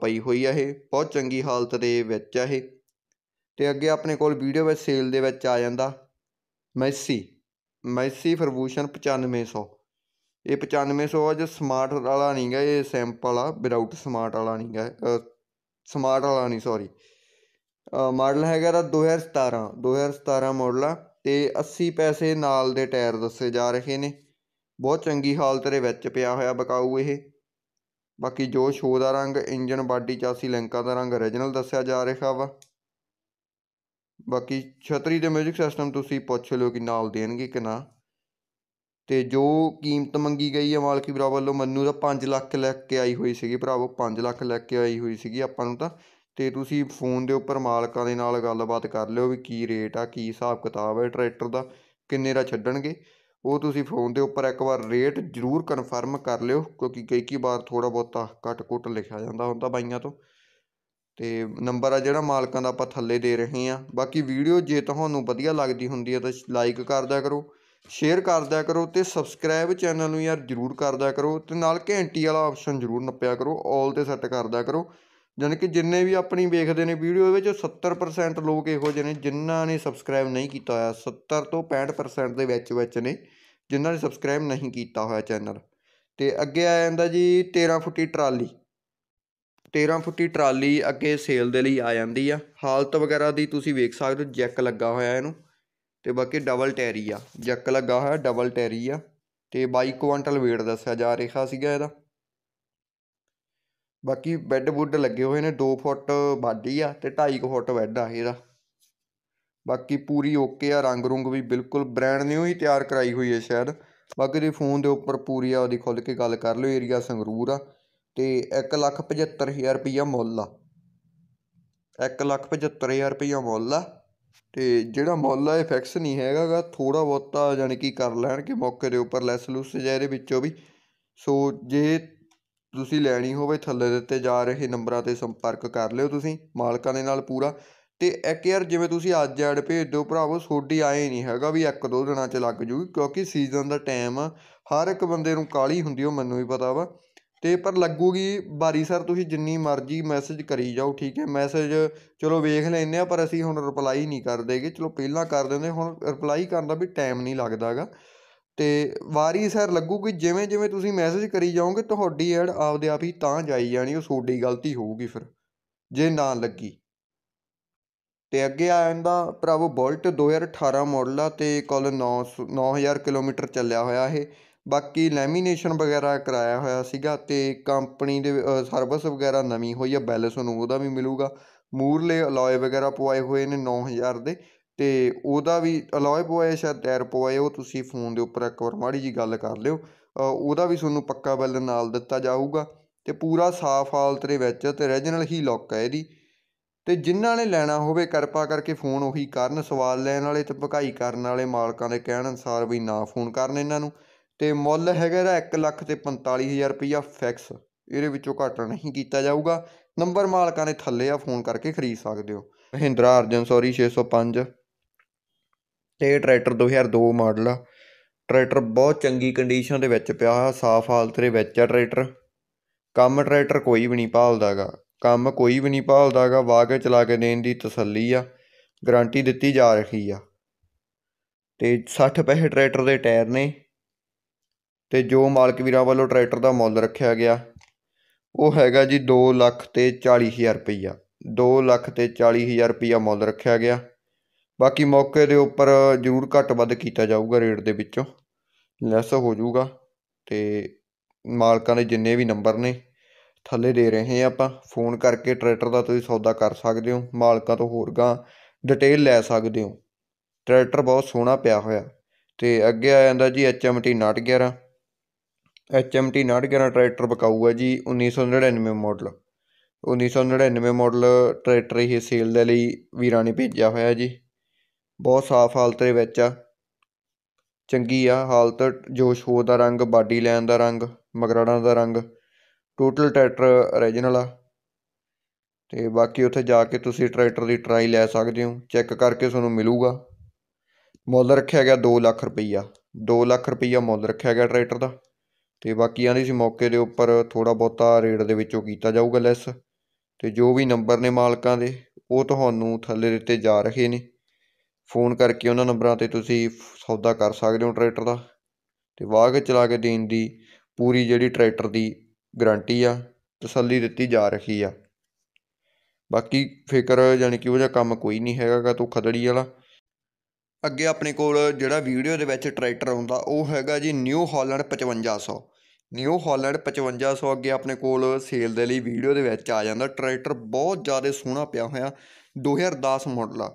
ਪਈ ਹੋਈ ਆ ਇਹ ਬਹੁਤ ਚੰਗੀ ਹਾਲਤ ਦੇ ਵਿੱਚ ਆ ਇਹ ਤੇ ਅੱਗੇ ਆਪਣੇ ਕੋਲ ਵੀਡੀਓ ਵਿੱਚ ਸੇਲ ਦੇ ਵਿੱਚ ਆ ਜਾਂਦਾ ਮੈਸੀ ਮੈਸੀ ਫਰਬੂਸ਼ਨ 9500 ਇਹ 9500 ਆ ਜੋ ਸਮਾਰਟ ਵਾਲਾ ਨਹੀਂ ਗਾ ਇਹ ਸਿੰਪਲ ਆ ਵਿਦਆਊਟ ਸਮਾਰਟ ਵਾਲਾ ਨਹੀਂ ਗਾ ਸਮਾਰਟ ਵਾਲਾ ਨਹੀਂ ਸੌਰੀ ਮਾਡਲ ਹੈਗਾ ਦਾ 2017 2017 ਮਾਡਲ ਆ ਤੇ 80 ਪੈਸੇ ਨਾਲ ਦੇ ਟਾਇਰ ਦੱਸੇ ਜਾ ਰਹੇ ਨੇ ਬਹੁਤ ਚੰਗੀ ਹਾਲਤ ਦੇ ਵਿੱਚ ਪਿਆ ਹੋਇਆ ਬਕਾਊ ਇਹ ਬਾਕੀ ਜੋ ਸ਼ੋ ਦਾ ਰੰਗ ਇੰਜਨ ਬਾਡੀ ਚਾਸੀ ਲਿੰਕਾਂ ਦਾ ਰੰਗ origignal ਦੱਸਿਆ ਜਾ ਰਿਹਾ ਵਾ ਬਾਕੀ ਛਤਰੀ ਦੇ ਮਿਊਜ਼ਿਕ ਸਿਸਟਮ ਤੁਸੀਂ ਪੁੱਛ ਲਿਓ ਕਿ ਨਾਲ ਦੇਣਗੇ ਕਿ ਨਾ ਤੇ ਜੋ ਕੀਮਤ ਮੰਗੀ ਗਈ ਹੈ ਮਾਲਕੀ ਭਰਾ ਵੱਲੋਂ ਮੰਨੂ ਦਾ 5 ਲੱਖ ਲੈ ਕੇ ਆਈ ਹੋਈ ਸੀਗੀ ਭਰਾਵੋ 5 ਲੱਖ ਲੈ ਕੇ ਆਈ ਹੋਈ ਸੀਗੀ ਆਪਾਂ ਨੂੰ ਤਾਂ ਤੇ ਤੁਸੀਂ ਫੋਨ ਦੇ ਉੱਪਰ ਮਾਲਕਾਂ ਦੇ ਨਾਲ ਗੱਲਬਾਤ ਕਰ ਲਿਓ ਵੀ ਕੀ ਰੇਟ ਆ ਕੀ ਹਿਸਾਬ ਕਿਤਾਬ ਹੈ ਟਰੈਕਟਰ ਦਾ ਕਿੰਨੇ ਦਾ ਛੱਡਣਗੇ ਉਹ ਤੁਸੀਂ ਫੋਨ ਦੇ ਉੱਪਰ ਇੱਕ ਵਾਰ ਰੇਟ ਜ਼ਰੂਰ ਕਨਫਰਮ ਕਰ ਲਿਓ ਕਿਉਂਕਿ ਕਈ ਕੀ ਵਾਰ ਥੋੜਾ ਬਹੁਤਾ ਘੱਟ ਕੁੱਟ ਲਿਖਿਆ ਜਾਂਦਾ ਹੁੰਦਾ ਬਾਈਆਂ ਤੋਂ ਅਤੇ ਨੰਬਰ ਆ ਜਿਹੜਾ ਮਾਲਕਾਂ ਦਾ ਆਪਾਂ ਥੱਲੇ ਦੇ ਰਹੇ ਹਾਂ ਬਾਕੀ ਵੀਡੀਓ ਜੇ ਤੁਹਾਨੂੰ ਵਧੀਆ ਲੱਗਦੀ ਹੁੰਦੀ ਹੈ ਤਾਂ ਲਾਈਕ ਕਰ ਦਿਆ ਕਰੋ ਸ਼ੇਅਰ ਕਰ ਦਿਆ ਕਰੋ ਅਤੇ ਸਬਸਕ੍ਰਾਈਬ ਚੈਨਲ ਨੂੰ ਯਾਰ ਜ਼ਰੂਰ ਕਰ ਦਿਆ ਕਰੋ ਅਤੇ ਨਾਲ ਘੰਟੀ ਵਾਲਾ ਆਪਸ਼ਨ ਜ਼ਰੂਰ ਨੱਪਿਆ ਕਰੋ 올 'ਤੇ ਸੈੱਟ ਕਰ ਦਿਆ ਕਰੋ ਜਾਣੀ ਕਿ ਜਿੰਨੇ ਵੀ ਆਪਣੀ ਵੇਖਦੇ ਨੇ ਵੀਡੀਓ ਵਿੱਚ 70% ਲੋਕ ਇਹੋ ਜਿਹੇ ਨੇ ਜਿਨ੍ਹਾਂ ਨੇ ਸਬਸਕ੍ਰਾਈਬ ਨਹੀਂ ਕੀਤਾ ਹੋਇਆ 70 ਤੋਂ 65% ਦੇ ਵਿੱਚ ਵਿੱਚ ਨੇ ਜਿਨ੍ਹਾਂ ਨੇ ਸਬਸਕ੍ਰਾਈਬ ਨਹੀਂ ਕੀਤਾ ਹੋਇਆ ਚੈਨਲ ਅਤੇ ਅੱਗੇ ਆ ਜਾਂਦਾ ਜੀ 13 ਫੁੱਟੀ ਟਰਾਲੀ 13 ਫੁੱਟੀ ਟਰਾਲੀ ਅੱਗੇ ਸੇਲ ਦੇ ਲਈ ਆ ਜਾਂਦੀ ਆ ਹਾਲਤ ਵਗੈਰਾ ਦੀ ਤੁਸੀਂ ਵੇਖ ਸਕਦੇ ਹੋ ਜੈਕ ਲੱਗਾ ਹੋਇਆ ਇਹਨੂੰ ਤੇ ਬਾਕੀ ਡਬਲ ਟੈਰੀ ਆ ਜੈਕ ਲੱਗਾ ਹੋਇਆ ਡਬਲ ਟੈਰੀ ਆ ਤੇ 22 ਕੁਇੰਟਲ weight ਦੱਸਿਆ ਜਾ ਰਿਹਾ ਸੀਗਾ ਇਹਦਾ ਬਾਕੀ ਬੈੱਡ ਬੁੱਡ ਲੱਗੇ ਹੋਏ ਨੇ 2 ਫੁੱਟ ਬਾਡੀ ਆ ਤੇ 2.5 ਫੁੱਟ ਬੈੱਡ ਆ ਇਹਦਾ ਬਾਕੀ ਪੂਰੀ ਓਕੇ ਆ ਰੰਗ ਰੁੰਗ ਵੀ ਬਿਲਕੁਲ ਬ੍ਰਾਂਡ ਨਿਊ ਹੀ ਤਿਆਰ ਕਰਾਈ ਹੋਈ ਹੈ ਸ਼ਾਇਦ ਬਾਕੀ ਦੇ ਫੋਨ ਦੇ ਉੱਪਰ ਪੂਰੀ ਆ ਉਹਦੀ ਖੁੱਲ ਕੇ ਗੱਲ ਕਰ ਲਿਓ ਏਰੀਆ ਸੰਗਰੂਰ ਆ ਅਤੇ ਇੱਕ ਲੱਖ ਪਝੱਤਰ ਹਜ਼ਾਰ ਰੁਪਈਆ ਮੁੱਲ ਆ ਇੱਕ ਲੱਖ ਪਝੱਤਰ ਹਜ਼ਾਰ ਰੁਪਈਆ ਮੁੱਲ ਆ ਅਤੇ ਜਿਹੜਾ ਮੁੱਲ ਆ ਇਹ ਫਿਕਸ ਨਹੀਂ ਹੈਗਾ ਗਾ ਥੋੜ੍ਹਾ ਬਹੁਤਾ ਜਾਣੀ ਕਿ ਕਰ ਲੈਣਗੇ ਮੌਕੇ ਦੇ ਉੱਪਰ ਲੈਸ ਲੂਸ ਜਾਂ ਇਹਦੇ ਵਿੱਚੋਂ ਵੀ ਸੋ ਜੇ ਤੁਸੀਂ ਲੈਣੀ ਹੋਵੇ ਥੱਲੇ ਦਿੱਤੇ ਜਾ ਰਹੇ ਨੰਬਰਾਂ ਤੇ ਸੰਪਰਕ ਕਰ ਲਿਓ ਤੁਸੀਂ ਮਾਲਕਾਂ ਦੇ ਨਾਲ ਪੂਰਾ ਤੇ ਇੱਕ ਯਾਰ ਜਿਵੇਂ ਤੁਸੀਂ ਅੱਜ ਐਡ ਭੇਜ ਦਿਓ ਭਰਾਵੋ ਛੋਡੀ ਆਏ ਨਹੀਂ ਹੈਗਾ ਵੀ ਇੱਕ ਦੋ ਦਿਨਾਂ 'ਚ ਲੱਗ ਜੂਗੀ ਕਿਉਂਕਿ ਸੀਜ਼ਨ ਦਾ ਟਾਈਮ ਆ ਹਰ ਇੱਕ ਬੰਦੇ ਨੂੰ ਕਾਲੀ ਹੁੰਦੀ ਉਹ ਮੈਨੂੰ ਵੀ ਪਤਾ ਵਾ ਤੇ ਪਰ ਲੱਗੂਗੀ ਬਾਰੀ ਸਰ ਤੁਸੀਂ ਜਿੰਨੀ ਮਰਜ਼ੀ ਮੈਸੇਜ ਕਰੀ ਜਾਓ ਠੀਕ ਹੈ ਮੈਸੇਜ ਚਲੋ ਵੇਖ ਲੈਨੇ ਆ ਪਰ ਅਸੀਂ ਹੁਣ ਰਿਪਲਾਈ ਨਹੀਂ ਕਰਦੇਗੇ ਚਲੋ ਪਹਿਲਾਂ ਕਰ ਦਿੰਦੇ ਹੁਣ ਰਿਪਲਾਈ ਕਰਨ ਦਾ ਵੀ ਟਾਈਮ ਨਹੀਂ ਲੱਗਦਾਗਾ ਤੇ ਵਾਰੀ ਸਰ ਲੱਗੂਗੀ ਜਿਵੇਂ ਜਿਵੇਂ ਤੁਸੀਂ ਮੈਸੇਜ ਕਰੀ ਜਾਓਗੇ ਤੁਹਾਡੀ ਐਡ ਆਪਦੇ ਆਪ ਹੀ ਤਾਂ ਜਾਈ ਜਾਣੀ ਉਹ ਤੁਹਾਡੀ ਗਲਤੀ ਹੋਊਗੀ ਫਿਰ ਜੇ ਨਾ ਲੱਗੀ ਤੇ ਅੱਗੇ ਆ ਜਾਂਦਾ ਭਰਾਵੋ ਬੋਲਟ 2018 ਮਾਡਲ ਆ ਤੇ ਕੁੱਲ 9 9000 ਕਿਲੋਮੀਟਰ ਚੱਲਿਆ ਹੋਇਆ ਇਹ ਬਾਕੀ ਲੈਮੀਨੇਸ਼ਨ ਵਗੈਰਾ ਕਰਾਇਆ ਹੋਇਆ ਸੀਗਾ ਤੇ ਕੰਪਨੀ ਦੇ ਸਰਵਿਸ ਵਗੈਰਾ ਨਵੀਂ ਹੋਈ ਆ ਬੈਲਸ ਨੂੰ ਉਹਦਾ ਵੀ ਮਿਲੂਗਾ ਮੂਰਲੇ ਅਲੋਏ ਵਗੈਰਾ ਪਵਾਏ ਹੋਏ ਨੇ 9000 ਦੇ ਤੇ ਉਹਦਾ ਵੀ ਅਲੋਏ ਪਵਾਏ ਸ਼ਾਇਦ ਟਾਇਰ ਪਵਾਏ ਉਹ ਤੁਸੀਂ ਫੋਨ ਦੇ ਉੱਪਰ ਇੱਕ ਵਾਰ ਮਾੜੀ ਜੀ ਗੱਲ ਕਰ ਲਿਓ ਉਹਦਾ ਵੀ ਤੁਹਾਨੂੰ ਪੱਕਾ ਬੈਲ ਨਾਲ ਦਿੱਤਾ ਜਾਊਗਾ ਤੇ ਪੂਰਾ ਸਾਫ਼ ਹਾਲਤ ਦੇ ਵਿੱਚ ਤੇ ਰੀਜਨਲ ਹੀ ਲੁੱਕ ਹੈ ਇਹਦੀ ਤੇ ਜਿਨ੍ਹਾਂ ਨੇ ਲੈਣਾ ਹੋਵੇ ਕਿਰਪਾ ਕਰਕੇ ਫੋਨ ਉਹੀ ਕਰਨ ਸਵਾਲ ਲੈਣ ਵਾਲੇ ਤੇ ਭਕਾਈ ਕਰਨ ਵਾਲੇ ਮਾਲਕਾਂ ਦੇ ਕਹਿਣ ਅਨਸਾਰ ਵੀ ਨਾ ਫੋਨ ਕਰਨ ਇਹਨਾਂ ਨੂੰ ਅਤੇ ਮੁੱਲ ਹੈਗਾ ਇਹਦਾ ਇੱਕ ਲੱਖ ਅਤੇ ਪੰਤਾਲੀ ਹਜ਼ਾਰ ਰੁਪਈਆ ਫਿਕਸ ਇਹਦੇ ਵਿੱਚੋਂ ਘਾਟਾ ਨਹੀਂ ਕੀਤਾ ਜਾਊਗਾ ਨੰਬਰ ਮਾਲਕਾਂ ਦੇ ਥੱਲੇ ਆ ਫੋਨ ਕਰਕੇ ਖਰੀਦ ਸਕਦੇ ਹੋ ਮਹਿੰਦਰਾ ਅਰਜਨ ਸੌਰੀ 605 ਤੇ ਟਰੈਕਟਰ 2002 ਮਾਡਲ ਆ ਟਰੈਕਟਰ ਬਹੁਤ ਚੰਗੀ ਕੰਡੀਸ਼ਨ ਦੇ ਵਿੱਚ ਪਿਆ ਹੋਇਆ ਸਾਫ਼ ਹਾਲਤ ਦੇ ਵਿੱਚ ਆ ਟਰੈਕਟਰ ਕੰਮ ਟਰੈਕਟਰ ਕੋਈ ਵੀ ਨਹੀਂ ਭਾਲਦਾਗਾ ਕੰਮ ਕੋਈ ਵੀ ਨਹੀਂ ਭਾਲਦਾਗਾ ਵਾਗੇ ਚਲਾ ਕੇ ਦੇਣ ਦੀ ਤਸੱਲੀ ਆ ਗਾਰੰਟੀ ਦਿੱਤੀ ਜਾ ਰਹੀ ਆ ਤੇ 60 ਪੈਸੇ ਟਰੈਕਟਰ ਦੇ ਟਾਇਰ ਨੇ ਤੇ ਜੋ ਮਾਲਕ ਵੀਰਾਂ ਵੱਲੋਂ ਟਰੈਕਟਰ ਦਾ ਮੁੱਲ ਰੱਖਿਆ ਗਿਆ ਉਹ ਹੈਗਾ ਜੀ 2 ਲੱਖ ਤੇ 40000 ਰੁਪਇਆ ਰੁਪਈਆ ਲੱਖ ਤੇ 40000 ਰੁਪਇਆ ਰੁਪਈਆ ਮੁੱਲ ਰੱਖਿਆ ਗਿਆ ਬਾਕੀ ਮੌਕੇ ਦੇ ਉੱਪਰ ਜ਼ਰੂਰ ਘੱਟ ਵੱਧ ਕੀਤਾ ਜਾਊਗਾ ਰੇਟ ਦੇ ਵਿੱਚੋਂ ਲੈਸ ਹੋ ਜਾਊਗਾ ਤੇ ਮਾਲਕਾਂ ਦੇ ਜਿੰਨੇ ਵੀ ਨੰਬਰ ਨੇ ਥੱਲੇ ਦੇ ਰਹੇ ਹਾਂ ਆਪਾਂ ਫੋਨ ਕਰਕੇ ਟਰੈਕਟਰ ਦਾ ਤੁਸੀਂ ਸੌਦਾ ਕਰ ਸਕਦੇ ਹੋ ਮਾਲਕਾਂ ਤੋਂ ਹੋਰ ਗਾਂ ਡਿਟੇਲ ਲੈ ਸਕਦੇ ਹੋ ਟਰੈਕਟਰ ਬਹੁਤ ਸੋਹਣਾ ਪਿਆ ਹੋਇਆ ਤੇ ਅੱਗੇ ਆ ਜਾਂਦਾ ਜੀ HMT 911 H M T 911 tractor ਬਕਾਊ ਹੈ ਜੀ 1999 ਮਾਡਲ 1999 ਮਾਡਲ ਟਰੈਕਟਰ ਇਹ ਸੇਲ ਦੇ ਲਈ ਵੀਰਾਂ ਨੇ ਭੇਜਿਆ ਹੋਇਆ ਜੀ ਬਹੁਤ ਸਾਫ਼ ਹਾਲਤ ਦੇ ਵਿੱਚ ਆ ਚੰਗੀ ਆ ਹਾਲਤ ਜੋਸ਼ ਹੋ ਦਾ ਰੰਗ ਬਾਡੀ ਲਾਈਨ ਦਾ ਰੰਗ ਮਗਰਾੜਾਂ ਦਾ ਰੰਗ ਟੋਟਲ ਟਰੈਕਟਰ origignal ਆ ਤੇ ਬਾਕੀ ਉੱਥੇ ਜਾ ਕੇ ਤੁਸੀਂ ਟਰੈਕਟਰ ਦੀ ਟਰਾਈ ਲੈ ਸਕਦੇ ਹੋ ਚੈੱਕ ਕਰਕੇ ਤੁਹਾਨੂੰ ਮਿਲੂਗਾ ਮੁੱਲ ਰੱਖਿਆ ਗਿਆ 2 ਲੱਖ ਰੁਪਈਆ 2 ਲੱਖ ਰੁਪਈਆ ਮੁੱਲ ਰੱਖਿਆ ਗਿਆ ਟਰੈਕਟਰ ਦਾ ਤੇ ਬਾਕੀ ਦੇ ਸੀ ਮੌਕੇ ਦੇ ਉੱਪਰ ਥੋੜਾ ਬਹੁਤਾ ਰੇਟ ਦੇ ਵਿੱਚੋਂ ਕੀਤਾ ਜਾਊਗਾ ਲੈਸ ਤੇ ਜੋ ਵੀ ਨੰਬਰ ਨੇ ਮਾਲਕਾਂ ਦੇ ਉਹ ਤੁਹਾਨੂੰ ਥੱਲੇ ਦਿੱਤੇ ਜਾ ਰਹੇ ਨੇ ਫੋਨ ਕਰਕੇ ਉਹਨਾਂ ਨੰਬਰਾਂ 'ਤੇ ਤੁਸੀਂ ਸੌਦਾ ਕਰ ਸਕਦੇ ਹੋ ਟਰੈਕਟਰ ਦਾ ਤੇ ਵਾਹ ਕੇ ਚਲਾ ਕੇ ਦੇਣ ਦੀ ਪੂਰੀ ਜਿਹੜੀ ਟਰੈਕਟਰ ਦੀ ਗਰੰਟੀ ਆ ਤਸੱਲੀ ਦਿੱਤੀ ਜਾ ਰਹੀ ਆ ਬਾਕੀ ਫਿਕਰ ਯਾਨੀ ਕਿ ਉਹ ਜਿਹਾ ਕੰਮ ਕੋਈ ਨਹੀਂ ਹੈਗਾਗਾ ਤੂੰ ਖਦੜੀ ਵਾਲਾ ਅੱਗੇ ਆਪਣੇ ਕੋਲ ਜਿਹੜਾ ਵੀਡੀਓ ਦੇ ਵਿੱਚ ਟਰੈਕਟਰ ਆਉਂਦਾ ਉਹ ਹੈਗਾ ਜੀ ਨਿਊ ਹਾਲੈਂਡ 5500 ਨਿਊ ਹਾਲੈਂਡ 5500 ਅੱਗੇ ਆਪਣੇ ਕੋਲ ਸੇਲ ਦੇ ਲਈ ਵੀਡੀਓ ਦੇ ਵਿੱਚ ਆ ਜਾਂਦਾ ਟਰੈਕਟਰ ਬਹੁਤ ਜ਼ਿਆਦਾ ਸੋਹਣਾ ਪਿਆ ਹੋਇਆ 2010 ਮਾਡਲ ਆ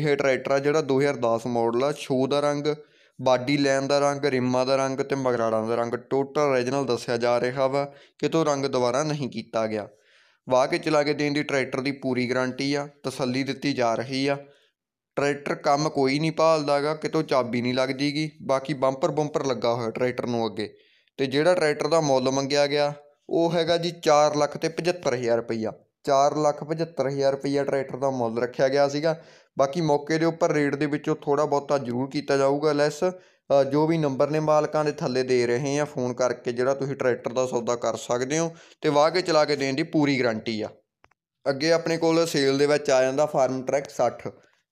ਇਹ ਟਰੈਕਟਰ ਆ ਜਿਹੜਾ 2010 ਮਾਡਲ ਆ ਸ਼ੋ ਦਾ ਰੰਗ ਬਾਡੀ ਲੈਨ ਦਾ ਰੰਗ ਰਿਮਾ ਦਾ ਰੰਗ ਤੇ ਮਗਰਾੜਾਂ ਦਾ ਰੰਗ ਟੋਟਲ ਓਰੀਜਨਲ ਦੱਸਿਆ ਜਾ ਰਿਹਾ ਵਾ ਕਿਤੋਂ ਰੰਗ ਦੁਬਾਰਾ ਨਹੀਂ ਕੀਤਾ ਗਿਆ ਵਾਹ ਕੇ ਚਲਾ ਕੇ ਦੇਣ ਦੀ ਟਰੈਕਟਰ ਦੀ ਪੂਰੀ ਗਾਰੰਟੀ ਆ ਤਸੱਲੀ ਦਿੱਤੀ ਜਾ ਰਹੀ ਆ ਟਰੈਕਟਰ ਕੰਮ ਕੋਈ ਨਹੀਂ ਭਾਲਦਾਗਾ ਕਿਤੋਂ ਚਾਬੀ ਨਹੀਂ ਲੱਗਦੀਗੀ ਬਾਕੀ ਬੰਪਰ ਬੰਪਰ ਲੱਗਾ ਹੋਇਆ ਟਰੈਕਟਰ ਨੂੰ ਅੱਗੇ ਤੇ ਜਿਹੜਾ ਟਰੈਕਟਰ ਦਾ ਮੁੱਲ ਮੰਗਿਆ ਗਿਆ ਉਹ ਹੈਗਾ ਜੀ 4 ਲੱਖ ਤੇ 75000 ਰੁਪਇਆ ਰੁਪਈਆ ਲੱਖ 75000 ਰੁਪਇਆ ਰੁਪਈਆ ਟਰੈਕਟਰ ਦਾ ਮੁੱਲ ਰੱਖਿਆ ਗਿਆ ਸੀਗਾ ਬਾਕੀ ਮੌਕੇ ਦੇ ਉੱਪਰ ਰੇਟ ਦੇ ਵਿੱਚੋਂ ਥੋੜਾ ਬਹੁਤਾ ਜ਼ਰੂਰ ਕੀਤਾ ਜਾਊਗਾ ਲੈਸ ਜੋ ਵੀ ਨੰਬਰ ਨੇ ਮਾਲਕਾਂ ਦੇ ਥੱਲੇ ਦੇ ਰਹੇ ਆ ਫੋਨ ਕਰਕੇ ਜਿਹੜਾ ਤੁਸੀਂ ਟਰੈਕਟਰ ਦਾ ਸੌਦਾ ਕਰ ਸਕਦੇ ਹੋ ਤੇ ਵਾਹ ਕੇ ਚਲਾ ਕੇ ਦੇਣ ਦੀ ਪੂਰੀ ਗਾਰੰਟੀ ਆ ਅੱਗੇ ਆਪਣੇ ਕੋਲ ਸੇਲ ਦੇ ਵਿੱਚ ਆ ਜਾਂਦਾ ਫਾਰਮ ਟਰੈਕ 60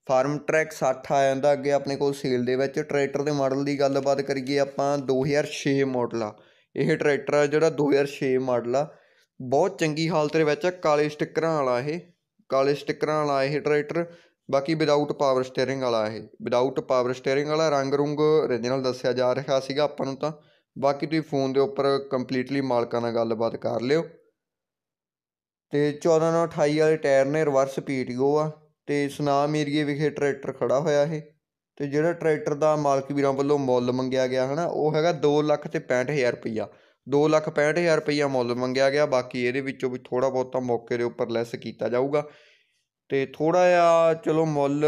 ਫਾਰਮ ਟਰੈਕ 60 ਆ ਜਾਂਦਾ ਅੱਗੇ ਆਪਣੇ ਕੋਲ ਸੇਲ ਦੇ ਵਿੱਚ ਟਰੈਕਟਰ ਦੇ ਮਾਡਲ ਦੀ ਗੱਲਬਾਤ ਕਰੀਏ ਆਪਾਂ 2006 ਮਾਡਲ ਆ ਇਹ ਟਰੈਕਟਰ ਆ ਜਿਹੜਾ 2006 ਮਾਡਲ ਆ ਬਹੁਤ ਚੰਗੀ ਹਾਲਤ ਦੇ ਵਿੱਚ ਆ ਕਾਲੇ ਸਟਿੱਕਰਾਂ ਵਾਲਾ ਇਹ ਕਾਲੇ ਸਟਿੱਕਰਾਂ ਵਾਲਾ ਇਹ ਟਰੈਕਟਰ ਬਾਕੀ ਵਿਦਆਊਟ ਪਾਵਰ ਸਟੀering ਵਾਲਾ ਇਹ ਵਿਦਆਊਟ ਪਾਵਰ ਸਟੀering ਵਾਲਾ ਰੰਗ ਰੁੰਗ ਰੀਜਨਲ ਦੱਸਿਆ ਜਾ ਰਿਹਾ ਸੀਗਾ ਆਪਾਂ ਨੂੰ ਤਾਂ ਬਾਕੀ ਤੁਸੀਂ ਫੋਨ ਦੇ ਉੱਪਰ ਕੰਪਲੀਟਲੀ ਮਾਲਕਾਂ ਨਾਲ ਗੱਲਬਾਤ ਕਰ ਲਿਓ ਤੇ 14 ਨਾਲ 28 ਵਾਲੇ ਟਾਇਰ ਨੇ ਰਿਵਰਸ ਪੀਟੀਓ ਆ ਤੇ ਸੁਨਾਮ ਏਰੀਏ ਵਿਖੇ ਟਰੈਕਟਰ ਖੜਾ ਹੋਇਆ ਇਹ ਤੇ ਜਿਹੜਾ ਟਰੈਕਟਰ ਦਾ ਮਾਲਕ ਵੀਰਾਂ ਵੱਲੋਂ ਮੁੱਲ ਮੰਗਿਆ ਗਿਆ ਹਨਾ ਉਹ ਹੈਗਾ 2 ਲੱਖ ਤੇ ਪੈਂਹਠ ਹਜ਼ਾਰ ਰੁਪਈਆ ਲੱਖ ਪੈਂਹਠ ਹਜ਼ਾਰ ਮੁੱਲ ਮੰਗਿਆ ਗਿਆ ਬਾਕੀ ਇਹਦੇ ਵਿੱਚੋਂ ਵੀ ਥੋੜਾ ਬਹੁਤਾ ਮੌਕੇ ਦੇ ਉੱਪਰ ਲੈਸ ਕੀਤਾ ਜਾਊਗਾ ਤੇ ਥੋੜਾ ਜਿਹਾ ਚਲੋ ਮੁੱਲ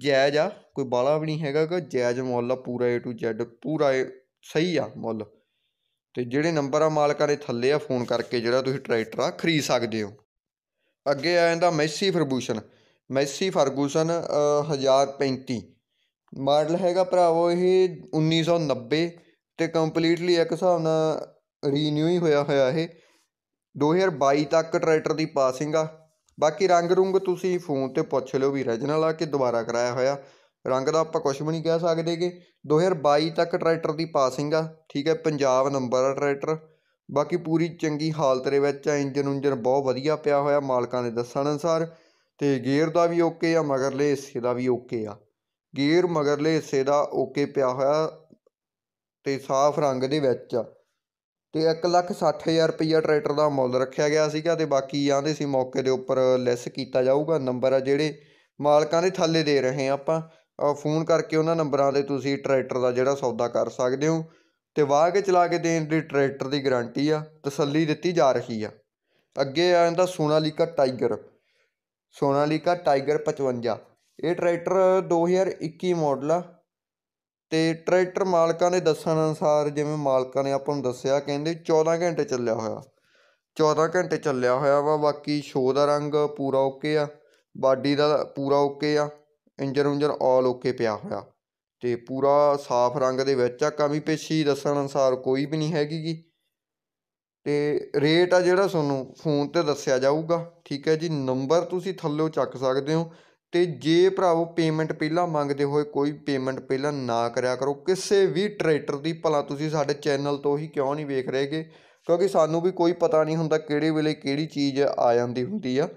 ਜਾਇਜ਼ ਆ ਕੋਈ ਬਾਲਾ ਵੀ ਨਹੀਂ ਹੈਗਾ ਕਿ ਜਾਇਜ਼ ਮੁੱਲ ਆ ਪੂਰਾ A to Z ਪੂਰਾ ਸਹੀ ਆ ਮੁੱਲ ਤੇ ਜਿਹੜੇ ਨੰਬਰ ਆ ਮਾਲਕਾਂ ਦੇ ਥੱਲੇ ਆ ਫੋਨ ਕਰਕੇ ਜਿਹੜਾ ਤੁਸੀਂ ਟਰੈਕਟਰ ਆ ਖਰੀਦ ਸਕਦੇ ਹੋ ਅੱਗੇ ਆ ਜਾਂਦਾ Massey Ferguson Massey Ferguson 1035 model ਹੈਗਾ ਭਰਾਵੋ ਇਹ 1990 ਤੇ ਕੰਪਲੀਟਲੀ ਇੱਕ ਹਿਸਾਬ ਨਾਲ ਰੀਨਿਊ ਹੀ ਹੋਇਆ ਹੋਇਆ ਇਹ 2022 ਤੱਕ ਟਰੈਕਟਰ ਦੀ ਪਾਸਿੰਗ ਆ ਬਾਕੀ ਰੰਗ ਰੁੰਗ ਤੁਸੀਂ ਫੋਨ ਤੇ ਪੁੱਛ ਲਿਓ ਵੀ ਰਿਜਨਲ ਆ ਕਿ ਦੁਬਾਰਾ ਕਰਾਇਆ ਹੋਇਆ ਰੰਗ ਦਾ ਆਪਾਂ ਕੁਝ ਵੀ ਨਹੀਂ ਕਹਿ ਸਕਦੇਗੇ 2022 ਤੱਕ ਟਰੈਕਟਰ ਦੀ ਪਾਸਿੰਗ ਆ ਠੀਕ ਹੈ ਪੰਜਾਬ ਨੰਬਰ ਆ ਟਰੈਕਟਰ ਬਾਕੀ ਪੂਰੀ ਚੰਗੀ ਹਾਲਤ ਦੇ ਵਿੱਚ ਆ ਇੰਜਨ ਉੰਜਨ ਬਹੁਤ ਵਧੀਆ ਪਿਆ ਹੋਇਆ ਮਾਲਕਾਂ ਦੇ ਦੱਸਣ ਅਨੁਸਾਰ ਤੇ ਗੇਅਰ ਦਾ ਵੀ ਓਕੇ ਆ ਮਗਰਲੇ ਹਿੱਸੇ ਦਾ ਵੀ ਓਕੇ ਆ ਗੇਅਰ ਮਗਰਲੇ ਹਿੱਸੇ ਦਾ ਓਕੇ ਪਿਆ ਹੋਇਆ ਤੇ ਸਾਫ਼ ਰੰਗ ਦੇ ਵਿੱਚ ਆ ਤੇ 160000 ਰੁਪਇਆ ਟਰੈਕਟਰ ਦਾ ਮੁੱਲ ਰੱਖਿਆ ਗਿਆ ਸੀਗਾ ਤੇ ਬਾਕੀ ਆਂਦੇ ਸੀ ਮੌਕੇ ਦੇ ਉੱਪਰ ਲੈਸ ਕੀਤਾ ਜਾਊਗਾ ਨੰਬਰ ਆ ਜਿਹੜੇ ਮਾਲਕਾਂ ਦੇ ਥੱਲੇ ਦੇ ਰਹੇ ਆ ਆਪਾਂ ਫੋਨ ਕਰਕੇ ਉਹਨਾਂ ਨੰਬਰਾਂ ਤੇ ਤੁਸੀਂ ਟਰੈਕਟਰ ਦਾ ਜਿਹੜਾ ਸੌਦਾ ਕਰ ਸਕਦੇ ਹੋ ਤੇ ਵਾਹ ਕੇ ਚਲਾ ਕੇ ਦੇਣ ਦੀ ਟਰੈਕਟਰ ਦੀ ਗਾਰੰਟੀ ਆ ਤਸੱਲੀ ਦਿੱਤੀ ਜਾ ਰਹੀ ਆ ਅੱਗੇ ਆ ਜਾਂਦਾ ਸੋਨਾਲੀਕਾ ਟਾਈਗਰ ਸੋਨਾਲੀਕਾ ਟਾਈਗਰ 55 ਇਹ ਟਰੈਕਟਰ 2021 ਮਾਡਲ ਆ ਤੇ ਟਰੈਕਟਰ ਮਾਲਕਾਂ ਨੇ ਦੱਸਣ ਅਨੁਸਾਰ ਜਿਵੇਂ ਮਾਲਕਾਂ ਨੇ ਆਪਾਂ ਨੂੰ ਦੱਸਿਆ ਕਹਿੰਦੇ 14 ਘੰਟੇ ਚੱਲਿਆ ਹੋਇਆ 14 ਘੰਟੇ ਚੱਲਿਆ ਹੋਇਆ ਵਾ ਬਾਕੀ ਸ਼ੋ ਦਾ ਰੰਗ ਪੂਰਾ ਓਕੇ ਆ ਬਾਡੀ ਦਾ ਪੂਰਾ ਓਕੇ ਆ ਇੰਜਨ ਉਂਜਨ ਆਲ ਓਕੇ ਪਿਆ ਹੋਇਆ ਤੇ ਪੂਰਾ ਸਾਫ਼ ਰੰਗ ਦੇ ਵਿੱਚ ਆ ਕਮੀ ਪੇਸ਼ੀ ਦੱਸਣ ਅਨੁਸਾਰ ਕੋਈ ਵੀ ਨਹੀਂ ਹੈਗੀ ਗੀ ਤੇ ਰੇਟ ਆ ਜਿਹੜਾ ਤੁਹਾਨੂੰ ਫੋਨ 'ਤੇ ਦੱਸਿਆ ਜਾਊਗਾ ਠੀਕ ਹੈ ਜੀ ਨੰਬਰ ਤੁਸੀਂ ਥੱਲੇ ਚੱਕ ਸਕਦੇ ਹੋ ਤੇ ਜੇ ਭਰਾਵੋ ਪੇਮੈਂਟ ਪਹਿਲਾਂ ਮੰਗਦੇ ਹੋਏ ਕੋਈ ਪੇਮੈਂਟ ਪਹਿਲਾਂ ਨਾ ਕਰਿਆ ਕਰੋ ਕਿਸੇ ਵੀ ਟਰੇਡਰ ਦੀ ਭਲਾ ਤੁਸੀਂ ਸਾਡੇ ਚੈਨਲ ਤੋਂ ਹੀ ਕਿਉਂ ਨਹੀਂ ਵੇਖ ਰਹੇਗੇ ਕਿਉਂਕਿ ਸਾਨੂੰ ਵੀ ਕੋਈ ਪਤਾ ਨਹੀਂ ਹੁੰਦਾ ਕਿਹੜੇ ਵੇਲੇ ਕਿਹੜੀ ਚੀਜ਼ ਆ ਜਾਂਦੀ ਹੁੰਦੀ ਆ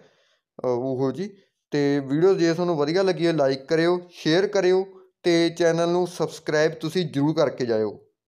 ਉਹੋ ਜੀ ਤੇ ਵੀਡੀਓ ਜੇ ਤੁਹਾਨੂੰ ਵਧੀਆ ਲੱਗੀ ਹੈ ਲਾਈਕ ਕਰਿਓ ਸ਼ੇਅਰ ਕਰਿਓ ਤੇ ਚੈਨਲ ਨੂੰ ਸਬਸਕ੍ਰਾਈਬ ਤੁਸੀਂ ਜਰੂਰ ਕਰਕੇ ਜਾਇਓ